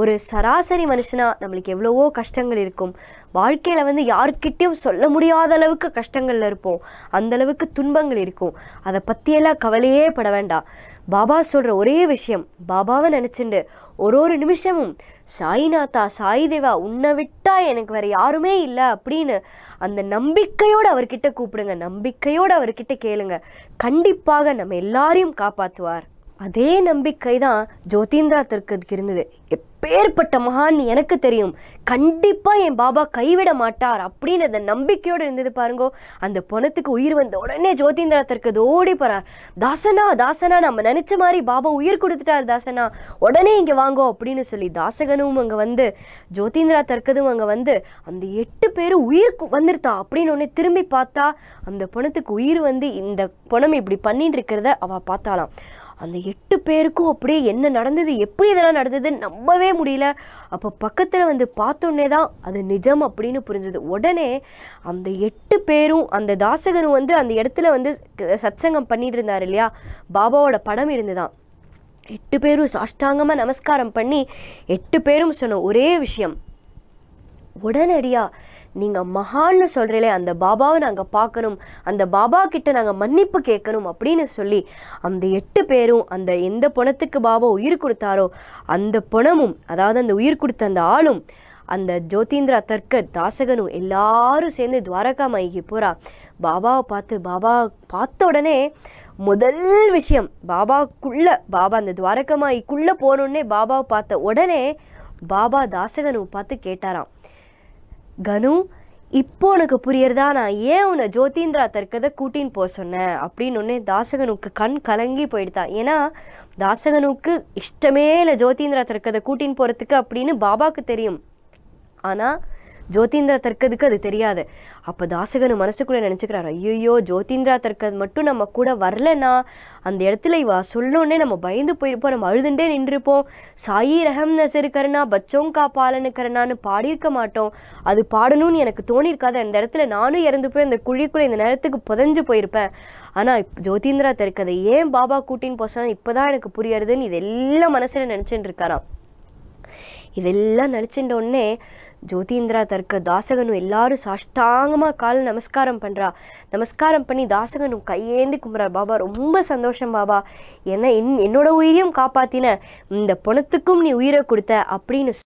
ஒரு சராசரி மனுஷனாக நம்மளுக்கு எவ்வளவோ கஷ்டங்கள் இருக்கும் வாழ்க்கையில் வந்து யாருக்கிட்டேயும் சொல்ல முடியாத அளவுக்கு கஷ்டங்களில் இருப்போம் அந்தளவுக்கு துன்பங்கள் இருக்கும் அதை பற்றியெல்லாம் கவலையே பட வேண்டாம் பாபா சொல்கிற ஒரே விஷயம் பாபாவை நினச்சிண்டு ஒரு ஒரு நிமிஷமும் சாய்நாத்தா சாய் தேவா உன்னை விட்டா எனக்கு வேறு யாருமே இல்லை அப்படின்னு அந்த நம்பிக்கையோடு அவர்கிட்ட கூப்பிடுங்க நம்பிக்கையோடு அவர்கிட்ட கேளுங்க கண்டிப்பாக நம்ம எல்லாரையும் காப்பாற்றுவார் அதே நம்பிக்கை தான் ஜோதீந்திரா தர்கத்க்கு இருந்தது எப்பேற்பட்ட மகான் எனக்கு தெரியும் கண்டிப்பாக என் பாபா கைவிட மாட்டார் அப்படின்னு அந்த நம்பிக்கையோடு இருந்தது பாருங்கோ அந்த பணத்துக்கு உயிர் வந்த உடனே ஜோதீந்திரா தர்கத் ஓடி போகிறார் தாசனா தாசனா நம்ம நினச்ச மாதிரி பாபா உயிர் கொடுத்துட்டார் தாசனா உடனே இங்கே வாங்கோ அப்படின்னு சொல்லி தாசகனும் அங்கே வந்து ஜோதீந்திரா தற்கதும் அங்கே வந்து அந்த எட்டு பேரும் உயிர் வந்துருத்தா அப்படின்னு உடனே திரும்பி பார்த்தா அந்த பணத்துக்கு உயிர் வந்து இந்த பணம் இப்படி பண்ணிட்டு இருக்கிறத அவள் பார்த்தாலாம் அந்த எட்டு பேருக்கும் அப்படியே என்ன நடந்தது எப்படி இதெல்லாம் நடந்ததுன்னு நம்பவே முடியல அப்போ பக்கத்தில் வந்து பார்த்தோன்னே தான் அது நிஜம் அப்படின்னு புரிஞ்சது உடனே அந்த எட்டு பேரும் அந்த தாசகனும் வந்து அந்த இடத்துல வந்து சத்சங்கம் பண்ணிட்டு இருந்தார் இல்லையா பாபாவோட படம் இருந்துதான் எட்டு பேரும் சாஷ்டாங்கமாக நமஸ்காரம் பண்ணி எட்டு பேரும் சொன்ன ஒரே விஷயம் உடனடியாக நீங்கள் மகான்னு சொல்கிறீங்களே அந்த பாபாவை நாங்கள் பார்க்கணும் அந்த பாபா கிட்ட நாங்கள் மன்னிப்பு கேட்கணும் அப்படின்னு சொல்லி அந்த எட்டு பேரும் அந்த எந்த பணத்துக்கு பாபா உயிர் கொடுத்தாரோ அந்த பணமும் அதாவது அந்த உயிர் கொடுத்த அந்த ஆளும் அந்த ஜோதீந்திரா தர்கர் தாசகனும் எல்லாரும் சேர்ந்து துவாரகா மைக்கு போகிறா பாபாவை பார்த்து பாபா பார்த்த உடனே முதல் விஷயம் பாபாவுக்குள்ளே பாபா அந்த மாயிக்குள்ளே போகணுன்னே பாபாவை பார்த்த உடனே பாபா தாசகனும் பார்த்து கேட்டாராம் கனு இப்போ உனக்கு புரியறதா நான் ஏன் உன்னை ஜோதீந்திரா தற்கதை கூட்டின்னு போக சொன்னேன் அப்படின்னு ஒன்று தாசகனுக்கு கண் கலங்கி போயிடுதான் ஏன்னா தாசகனுக்கு இஷ்டமே இல்லை ஜோதீந்திரா தற்கதை கூட்டின்னு போகிறதுக்கு அப்படின்னு பாபாவுக்கு தெரியும் ஆனால் ஜோதீந்திரா தர்க்கதுக்கு அது தெரியாது அப்போ தாசகன் மனசுக்குள்ளே நினச்சிக்கிறாரு ஐயோ ஜோதீந்திரா தர்க்கத் மட்டும் நம்ம கூட வரலனா அந்த இடத்துல இவா சொல்லணுன்னே நம்ம பயந்து போயிருப்போம் நம்ம அழுதுண்டே நின்றுப்போம் சாயி ரஹம் நசருக்கருணா பச்சோங்கா பாலனுக்கருணான்னு பாடியிருக்க மாட்டோம் அது பாடணும்னு எனக்கு தோணிருக்காது அந்த இடத்துல நானும் இறந்து போய் அந்த குழிக்குள்ளே இந்த நேரத்துக்கு புதஞ்சு போயிருப்பேன் ஆனால் ஜோதிந்திரா தர்க்கதை ஏன் பாபா கூட்டின்னு போசனா இப்போ தான் எனக்கு புரியறதுன்னு இது எல்லாம் மனசில் நினச்சிட்டு இருக்காராம் ಇದೆಲ್ಲ உடனே ஜோதீந்திரா தற்க தாசகனும் எல்லாரும் சாஷ்டாங்கமாக கால நமஸ்காரம் பண்ணுறா நமஸ்காரம் பண்ணி தாசகனும் கையேந்தி கும்புறார் பாபா ரொம்ப சந்தோஷம் பாபா ஏன்னா என் என்னோட உயிரையும் காப்பாத்தின இந்த பணத்துக்கும் நீ உயிரை கொடுத்த அப்படின்னு